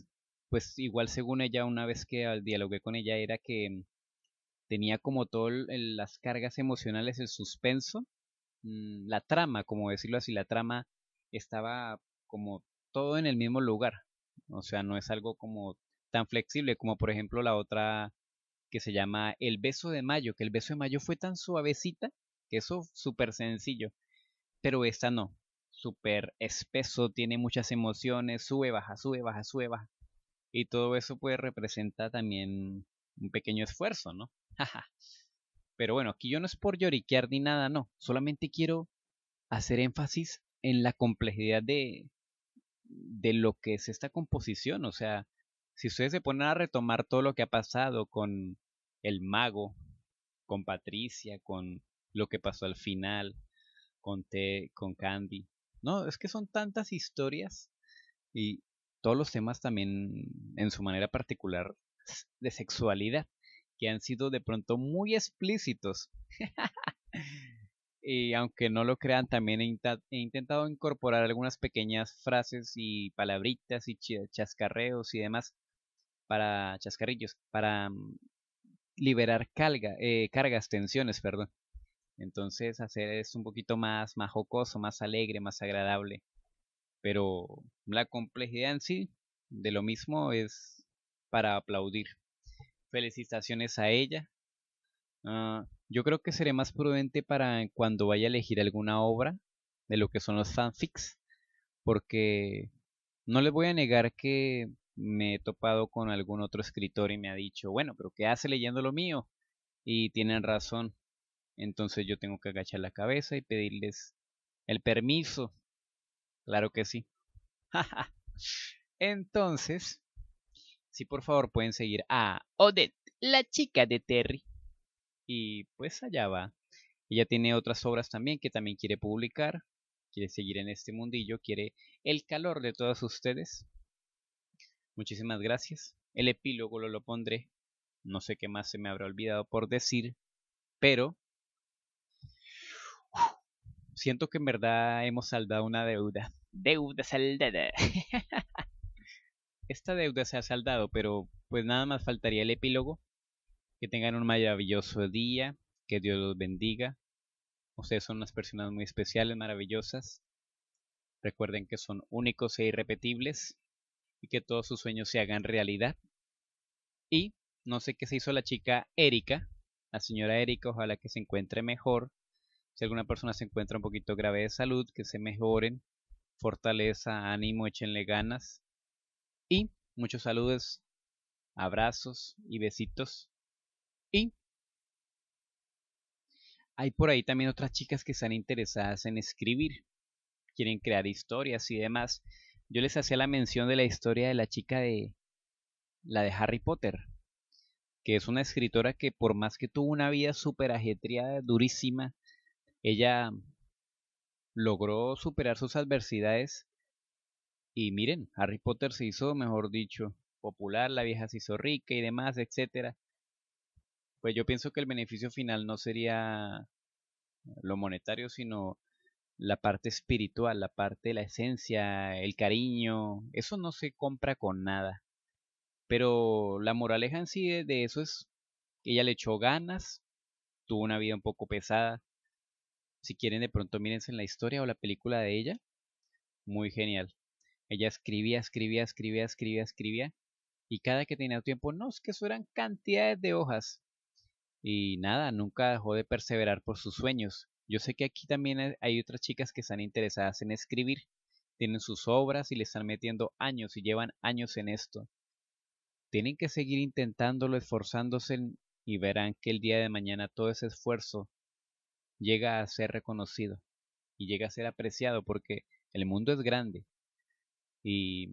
pues igual según ella una vez que dialogué con ella era que tenía como todo las cargas emocionales, el suspenso, mm, la trama, como decirlo así, la trama estaba como todo en el mismo lugar, o sea, no es algo como tan flexible como por ejemplo la otra que se llama El beso de mayo, que el beso de mayo fue tan suavecita, que eso súper sencillo, pero esta no, súper espeso, tiene muchas emociones, sube, baja, sube, baja, sube, baja. Y todo eso puede representar también un pequeño esfuerzo, ¿no? [laughs] pero bueno, aquí yo no es por lloriquear ni nada, no, solamente quiero hacer énfasis en la complejidad de, de lo que es esta composición, o sea, si ustedes se ponen a retomar todo lo que ha pasado con el mago, con Patricia, con lo que pasó al final, con, T, con Candy, no, es que son tantas historias y todos los temas también en su manera particular de sexualidad que han sido de pronto muy explícitos. [laughs] y aunque no lo crean, también he, he, intentado incorporar algunas pequeñas frases y palabritas y chascarreos y demás para chascarrillos, para mm, liberar carga, eh, cargas, tensiones, perdón. Entonces hacer es un poquito más, majocoso, más alegre, más agradable. Pero la complejidad en sí de lo mismo es para aplaudir. Felicitaciones a ella. Ah, yo creo que seré más prudente para cuando vaya a elegir alguna obra de lo que son los fanfics. Porque no les voy a negar que me he topado con algún otro escritor y me ha dicho, bueno, pero ¿qué hace leyendo lo mío? Y tienen razón. Entonces yo tengo que agachar la cabeza y pedirles el permiso. Claro que sí. [laughs] Entonces, si sí, por favor pueden seguir a Odette, la chica de Terry. Y pues allá va. Ella tiene otras obras también que también quiere publicar. Quiere seguir en este mundillo, quiere el calor de todas ustedes. Muchísimas gracias. El epílogo lo, lo pondré. No sé qué más se me habrá olvidado por decir, pero siento que en verdad hemos saldado una deuda. Deuda saldada. [laughs] Esta deuda se ha saldado, pero pues nada más faltaría el epílogo. Que tengan un maravilloso día, que Dios los bendiga. Ustedes son unas personas muy especiales, maravillosas. Recuerden que son únicos e irrepetibles que todos sus sueños se hagan realidad. Y no sé qué se hizo la chica Erika, la señora Erika, ojalá que se encuentre mejor. Si alguna persona se encuentra un poquito grave de salud, que se mejoren. Fortaleza, ánimo, échenle ganas. Y muchos saludos, abrazos y besitos. Y hay por ahí también otras chicas que están interesadas en escribir, quieren crear historias y demás yo les hacía la mención de la historia de la chica de la de Harry Potter, que es una escritora que por más que tuvo una vida súper ajetreada, durísima, ella logró superar sus adversidades y miren, Harry Potter se hizo, mejor dicho, popular, la vieja se hizo rica y demás, etcétera. Pues yo pienso que el beneficio final no sería lo monetario, sino la parte espiritual, la parte, de la esencia, el cariño, eso no se compra con nada. Pero la moraleja en sí de eso es que ella le echó ganas, tuvo una vida un poco pesada. Si quieren de pronto mírense en la historia o la película de ella. Muy genial. Ella escribía, escribía, escribía, escribía, escribía. Y cada que tenía tiempo, no, es que eso eran cantidades de hojas. Y nada, nunca dejó de perseverar por sus sueños yo sé que aquí también hay otras chicas que están interesadas en escribir, tienen sus obras y le están metiendo años y llevan años en esto. Tienen que seguir intentándolo, esforzándose y verán que el día de mañana todo ese esfuerzo llega a ser reconocido y llega a ser apreciado porque el mundo es grande y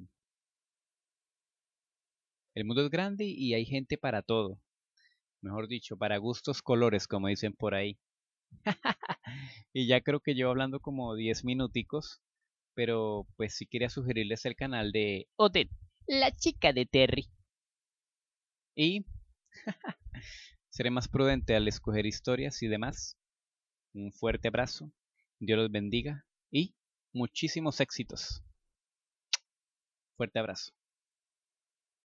el mundo es grande y hay gente para todo. Mejor dicho, para gustos colores, como dicen por ahí. [laughs] y ya creo que llevo hablando como 10 minuticos, pero pues sí quería sugerirles el canal de Odette, la chica de Terry. Y [laughs] seré más prudente al escoger historias y demás. Un fuerte abrazo, Dios los bendiga y muchísimos éxitos. Fuerte abrazo.